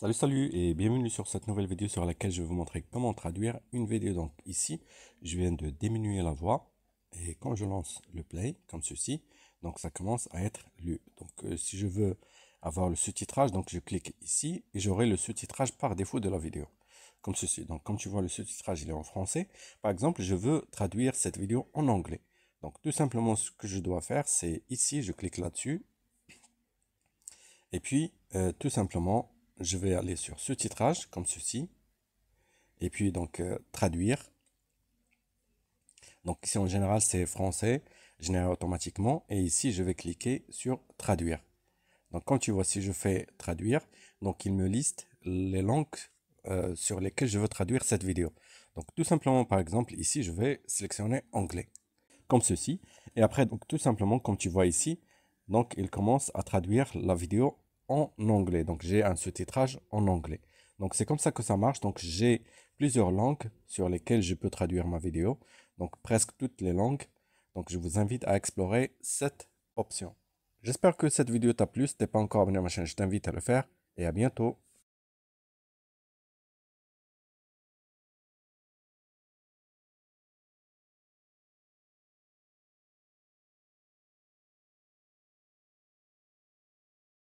Salut salut et bienvenue sur cette nouvelle vidéo sur laquelle je vais vous montrer comment traduire une vidéo. Donc ici, je viens de diminuer la voix et quand je lance le play, comme ceci, donc ça commence à être lu. Donc euh, si je veux avoir le sous-titrage, donc je clique ici et j'aurai le sous-titrage par défaut de la vidéo. Comme ceci. Donc comme tu vois, le sous-titrage il est en français. Par exemple, je veux traduire cette vidéo en anglais. Donc tout simplement ce que je dois faire, c'est ici, je clique là-dessus. Et puis, euh, tout simplement, je vais aller sur ce titrage, comme ceci. Et puis, donc, euh, traduire. Donc, ici, en général, c'est français, généré automatiquement. Et ici, je vais cliquer sur traduire. Donc, quand tu vois, si je fais traduire, donc, il me liste les langues euh, sur lesquelles je veux traduire cette vidéo. Donc, tout simplement, par exemple, ici, je vais sélectionner anglais. Comme ceci. Et après, donc, tout simplement, comme tu vois ici, donc, il commence à traduire la vidéo en anglais. Donc j'ai un sous-titrage en anglais. Donc c'est comme ça que ça marche. Donc j'ai plusieurs langues sur lesquelles je peux traduire ma vidéo. Donc presque toutes les langues. Donc je vous invite à explorer cette option. J'espère que cette vidéo t'a plu. Si t'es pas encore abonné à ma chaîne, je t'invite à le faire. Et à bientôt.